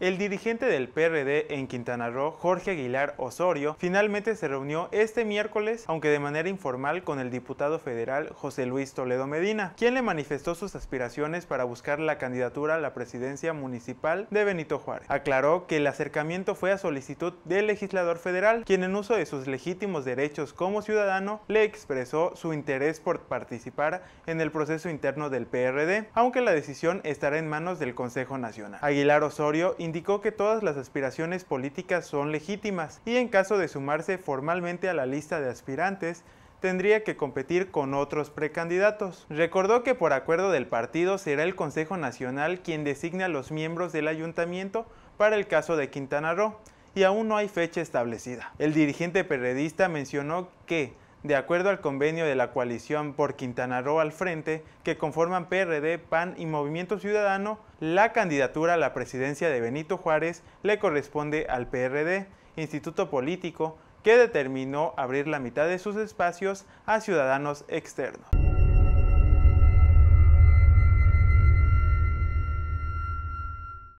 El dirigente del PRD en Quintana Roo, Jorge Aguilar Osorio, finalmente se reunió este miércoles, aunque de manera informal, con el diputado federal José Luis Toledo Medina, quien le manifestó sus aspiraciones para buscar la candidatura a la presidencia municipal de Benito Juárez. Aclaró que el acercamiento fue a solicitud del legislador federal, quien en uso de sus legítimos derechos como ciudadano le expresó su interés por participar en el proceso interno del PRD, aunque la decisión estará en manos del Consejo Nacional. Aguilar Osorio indicó que todas las aspiraciones políticas son legítimas y en caso de sumarse formalmente a la lista de aspirantes, tendría que competir con otros precandidatos. Recordó que por acuerdo del partido será el Consejo Nacional quien designe a los miembros del ayuntamiento para el caso de Quintana Roo y aún no hay fecha establecida. El dirigente periodista mencionó que de acuerdo al convenio de la coalición por Quintana Roo al frente, que conforman PRD, PAN y Movimiento Ciudadano, la candidatura a la presidencia de Benito Juárez le corresponde al PRD, instituto político que determinó abrir la mitad de sus espacios a ciudadanos externos.